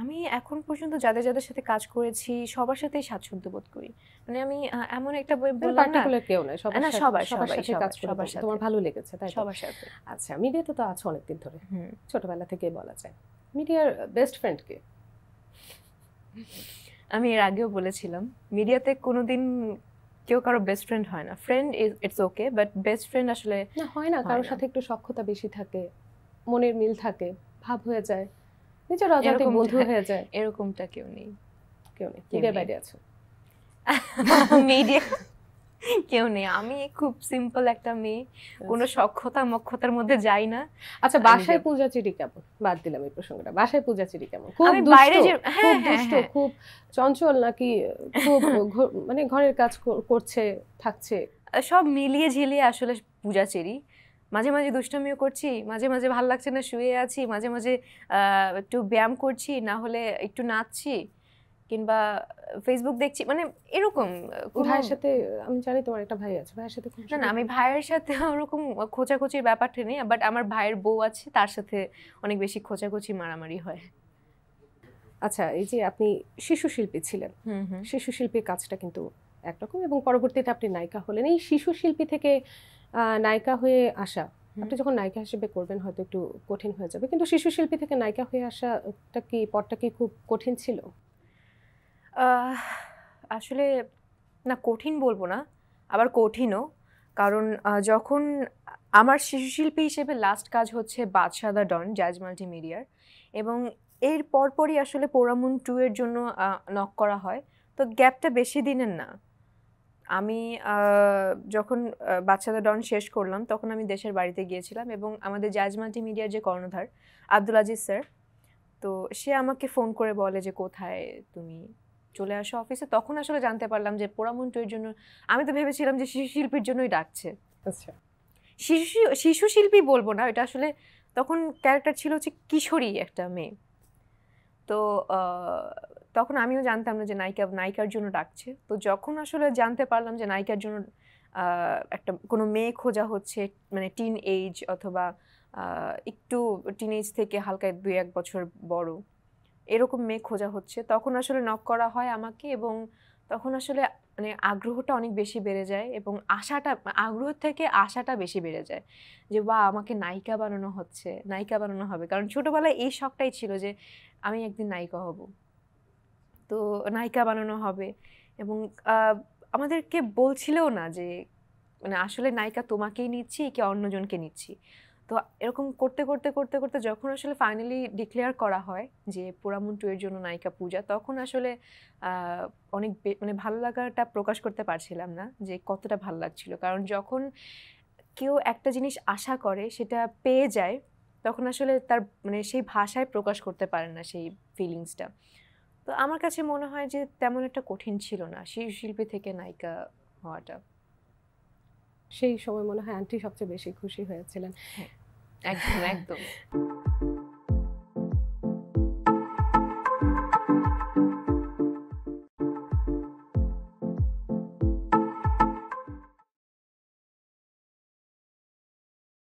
আমি এখন পর্যন্ত যাদের যাদের সাথে কাজ করেছি সবার সাথেই স্বাচ্ছন্দ্য বোধ করি মানে আমি এমন একটা বই মানে বললাম না পার্টিকুলার কেউ সবার সাথে কাজ সবার সাথে তোমার ভালো লেগেছে তাই সবার সাথে আচ্ছা মিডিয়াতে তো আছো অনেকদিন ধরে ছোটবেলা থেকে বলা যায় মিডিয়ার বেস্ট ফ্রেন্ড কে আমি এর আগেও বলেছিলাম মিডিয়াতে কোনোদিন কেউ কারো বেস্ট ফ্রেন্ড হয় না friend is it's okay but best friend আসলে না হয় না কারোর সাথে একটু সক্ষতা বেশি থাকে মনের মিল থাকে ভাব হয়ে যায় নিজের রাজনৈতিক বন্ধু হয়ে যায় এরকমটা কেউ নেই কেউ নেই মিডিয়ার বাইরে মিডিয়া কেউ নেই আমি খুব সিম্পল একটা মেয়ে কোনো সক্ষতা মক্ষতার মধ্যে যাই না আচ্ছা বাসায় পূজা চিড়ি কেমন বাদ দিলাম এই প্রসঙ্গটা বাসায় পূজা চিড়ি কেমন খুব বাইরে খুব হ্যাঁ, হ্যাঁ, দুষ্ট হ্যাঁ। খুব চঞ্চল নাকি খুব মানে ঘরের কাজ করছে থাকছে সব মিলিয়ে ঝিলিয়ে আসলে পূজা চেরি মাঝে মাঝে দুষ্টমিও করছি মাঝে মাঝে ভাল লাগছে না শুয়ে আছি মাঝে মাঝে একটু ব্যায়াম করছি না হলে একটু নাচছি কিংবা ফেসবুক দেখছি মানে এরকম ভাইয়ের সাথে আমি জানি তোমার একটা ভাই আছে ভাইয়ের সাথে না না আমি ভাইয়ের সাথে ওরকম খোঁচাখুচির ব্যাপারটা নেই বাট আমার ভাইয়ের বউ আছে তার সাথে অনেক বেশি খোঁচাখুচি মারামারি হয় আচ্ছা এই যে আপনি শিশু শিল্পী ছিলেন শিশু শিল্পীর কাজটা কিন্তু একরকম এবং পরবর্তীতে আপনি নায়িকা হলেন এই শিশু শিল্পী থেকে নায়িকা হয়ে আসা আপনি যখন নায়িকা হিসেবে করবেন হয়তো একটু কঠিন হয়ে যাবে কিন্তু শিশু শিল্পী থেকে নায়িকা হয়ে আসাটা কি পথটা কি খুব কঠিন ছিল আসলে না কঠিন বলবো না আবার কঠিনও কারণ যখন আমার শিশু শিল্পী হিসেবে লাস্ট কাজ হচ্ছে বাদশাদা ডন জাজ মাল্টিমিডিয়ার এবং এর পরপরই আসলে পোরামুন টু এর জন্য নক করা হয় তো গ্যাপটা বেশি দিনের না আমি যখন বাচ্চাদের ডন শেষ করলাম তখন আমি দেশের বাড়িতে গিয়েছিলাম এবং আমাদের জাজ মাল্টিমিডিয়ার যে কর্ণধার আব্দুল আজিজ স্যার তো সে আমাকে ফোন করে বলে যে কোথায় তুমি চলে আসো অফিসে তখন আসলে জানতে পারলাম যে পোড়ামন্টুর জন্য আমি তো ভেবেছিলাম যে শিশু শিল্পীর জন্যই ডাকছে আচ্ছা শিশু শিশু শিল্পী বলবো না এটা আসলে তখন ক্যারেক্টার ছিল হচ্ছে কিশোরী একটা মেয়ে তো তখন আমিও জানতাম না যে নায়িকা নায়িকার জন্য ডাকছে তো যখন আসলে জানতে পারলাম যে নায়িকার জন্য একটা কোনো মেয়ে খোঁজা হচ্ছে মানে টিন এজ অথবা একটু টিন এজ থেকে হালকা দুই এক বছর বড় এরকম মেয়ে খোঁজা হচ্ছে তখন আসলে নক করা হয় আমাকে এবং তখন আসলে মানে আগ্রহটা অনেক বেশি বেড়ে যায় এবং আশাটা আগ্রহ থেকে আশাটা বেশি বেড়ে যায় যে বা আমাকে নায়িকা বানানো হচ্ছে নায়িকা বানানো হবে কারণ ছোটোবেলায় এই শখটাই ছিল যে আমি একদিন নায়িকা হব তো নায়িকা বানানো হবে এবং আমাদেরকে বলছিলেও না যে মানে আসলে নায়িকা তোমাকেই নিচ্ছি কি অন্যজনকে নিচ্ছি তো এরকম করতে করতে করতে করতে যখন আসলে ফাইনালি ডিক্লেয়ার করা হয় যে পুরামুন টু এর জন্য নায়িকা পূজা তখন আসলে অনেক মানে ভালো লাগাটা প্রকাশ করতে পারছিলাম না যে কতটা ভালো লাগছিল কারণ যখন কেউ একটা জিনিস আশা করে সেটা পেয়ে যায় তখন আসলে তার মানে সেই ভাষায় প্রকাশ করতে পারে না সেই ফিলিংসটা তো আমার কাছে মনে হয় যে তেমন একটা কঠিন ছিল না সেই শিল্পী থেকে নায়িকা হওয়াটা সেই সময় মনে হয় আন্টি সবচেয়ে বেশি খুশি হয়েছিলেন হ্যাঁ, একদম একদম